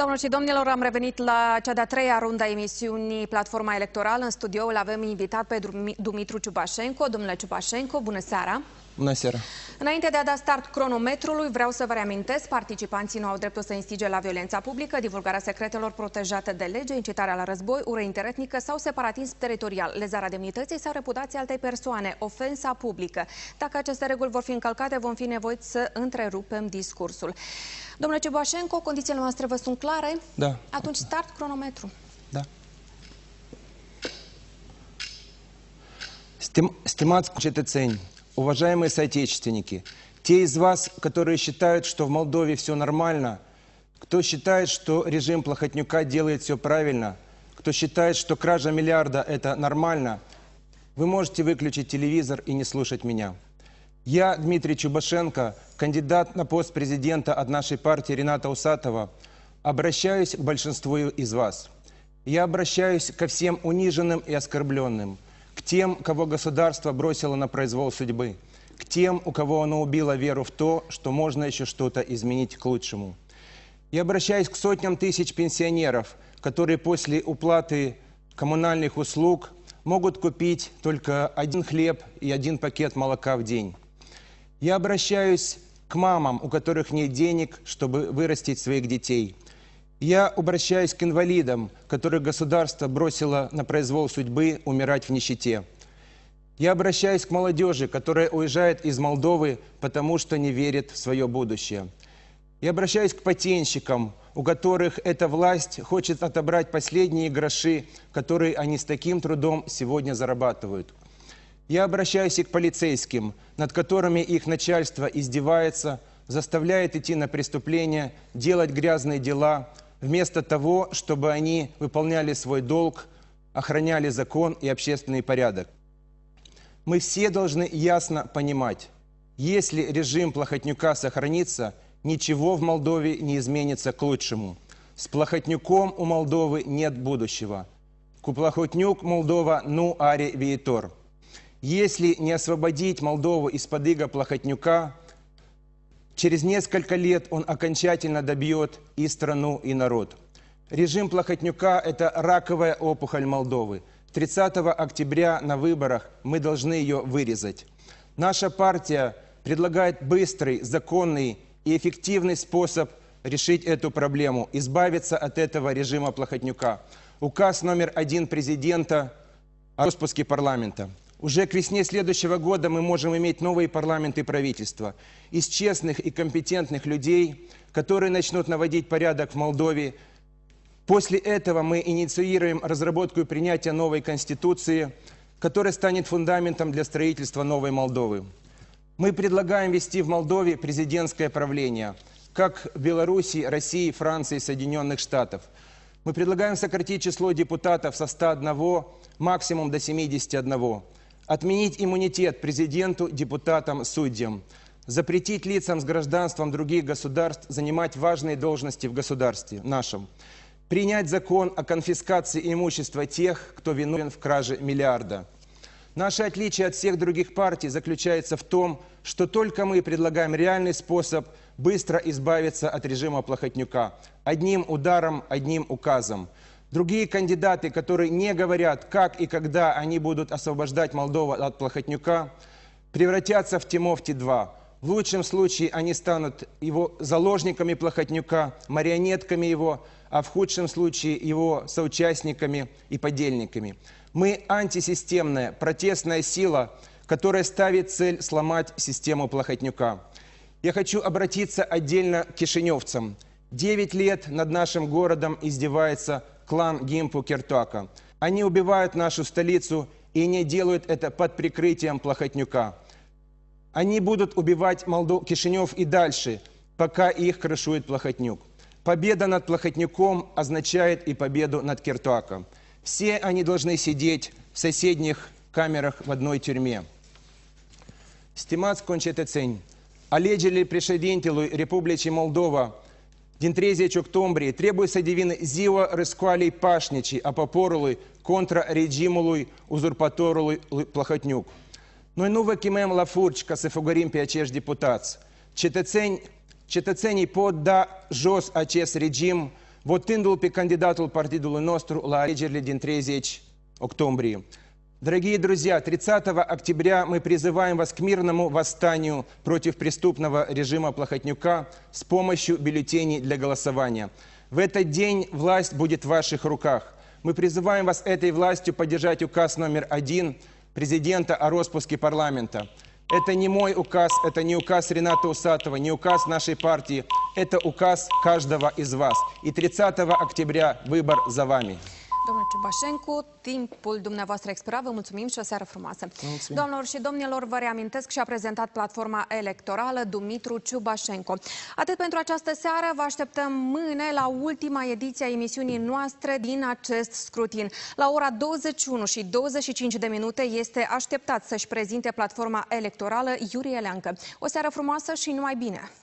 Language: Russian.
Doamnelor și domnilor, am revenit la cea de-a treia rundă a emisiunii Platforma Electorală. În studioul avem invitat pe Dumitru Ciubașenco. Domnule Ciubașenco, bună seara! Bună seara! Înainte de a da start cronometrului, vreau să vă reamintesc, participanții nu au dreptul să instige la violența publică, divulgarea secretelor protejate de lege, incitarea la război, ură interetnică sau separatism teritorial, lezarea demnității sau reputației altei persoane, ofensa publică. Dacă aceste reguli vor fi încălcate, vom fi nevoiți să întrerupem discursul. Domnule Cebașenco, condițiile noastre vă sunt clare? Da. Atunci start cronometru. Da. Стим, стимат читацень, уважаемые соотечественники, те из вас, которые считают, что в Молдове все нормально, кто считает, что режим Плохотнюка делает все правильно, кто считает, что кража миллиарда – это нормально, вы можете выключить телевизор и не слушать меня. Я, Дмитрий Чубашенко, кандидат на пост президента от нашей партии Рената Усатова, обращаюсь к большинству из вас. Я обращаюсь ко всем униженным и оскорбленным, к тем, кого государство бросило на произвол судьбы, к тем, у кого оно убило веру в то, что можно еще что-то изменить к лучшему. Я обращаюсь к сотням тысяч пенсионеров, которые после уплаты коммунальных услуг могут купить только один хлеб и один пакет молока в день. Я обращаюсь к мамам, у которых нет денег, чтобы вырастить своих детей. Я обращаюсь к инвалидам, которых государство бросило на произвол судьбы умирать в нищете. Я обращаюсь к молодежи, которая уезжает из Молдовы, потому что не верит в свое будущее. Я обращаюсь к потенщикам, у которых эта власть хочет отобрать последние гроши, которые они с таким трудом сегодня зарабатывают. Я обращаюсь и к полицейским, над которыми их начальство издевается, заставляет идти на преступления, делать грязные дела, вместо того, чтобы они выполняли свой долг, охраняли закон и общественный порядок. Мы все должны ясно понимать, если режим Плохотнюка сохранится, ничего в Молдове не изменится к лучшему. С Плохотнюком у Молдовы нет будущего. Cu Плохотнюк Молдова ну аре виитор. Если не освободить Молдову из-под иго Плохотнюка, через несколько лет он окончательно добьет и страну, и народ. Режим Плохотнюка – это раковая опухоль Молдовы. 30 октября на выборах мы должны ее вырезать. Наша партия предлагает быстрый, законный и эффективный способ решить эту проблему, избавиться от этого режима Плохотнюка. Указ номер один президента о распуске парламента. Уже к весне следующего года мы можем иметь новые парламенты и правительства из честных и компетентных людей, которые начнут наводить порядок в Молдове. После этого мы инициируем разработку и принятие новой конституции, которая станет фундаментом для строительства новой Молдовы. Мы предлагаем вести в Молдове президентское правление, как в Беларуси, России, Франции, и Соединенных Штатов. Мы предлагаем сократить число депутатов со 101, максимум до 71. Отменить иммунитет президенту, депутатам, судьям. Запретить лицам с гражданством других государств занимать важные должности в государстве нашем. Принять закон о конфискации имущества тех, кто виновен в краже миллиарда. Наше отличие от всех других партий заключается в том, что только мы предлагаем реальный способ быстро избавиться от режима Плохотнюка. Одним ударом, одним указом – Другие кандидаты, которые не говорят, как и когда они будут освобождать Молдову от Плохотнюка, превратятся в Тимовти-2. В лучшем случае они станут его заложниками Плохотнюка, марионетками его, а в худшем случае его соучастниками и подельниками. Мы антисистемная, протестная сила, которая ставит цель сломать систему Плохотнюка. Я хочу обратиться отдельно к кишиневцам. Девять лет над нашим городом издевается клан Гимпу Кертака. Они убивают нашу столицу и не делают это под прикрытием Плохотнюка. Они будут убивать Молдов... Кишинев и дальше, пока их крышует Плохотнюк. Победа над Плохотнюком означает и победу над Кертуаком. Все они должны сидеть в соседних камерах в одной тюрьме. Стимац кончит цень. Алегили președintelui Республики Молдова. din 30 octombrie trebuie să devină ziua răscoalei pașnicii a poporului contra regimului uzurpatorului Plahotniuc. Noi nu vă chemăm la furci ca să fugărim pe acești deputați. Cetățeni, cetățenii pot da jos acest regim votându-l pe candidatul partidului nostru la alegerile din 30 octombrie. Дорогие друзья, 30 октября мы призываем вас к мирному восстанию против преступного режима Плохотнюка с помощью бюллетеней для голосования. В этот день власть будет в ваших руках. Мы призываем вас этой властью поддержать указ номер один президента о распуске парламента. Это не мой указ, это не указ Рената Усатова, не указ нашей партии. Это указ каждого из вас. И 30 октября выбор за вами. Domnul Ciubașencu, timpul dumneavoastră expirat, vă mulțumim și o seară frumoasă. Mulțumim. Domnilor și domnilor, vă reamintesc și a prezentat platforma electorală Dumitru Ciubașenco. Atât pentru această seară, vă așteptăm mâine la ultima ediție a emisiunii noastre din acest scrutin. La ora 21 și 25 de minute este așteptat să-și prezinte platforma electorală Iurie Leancă. O seară frumoasă și numai bine!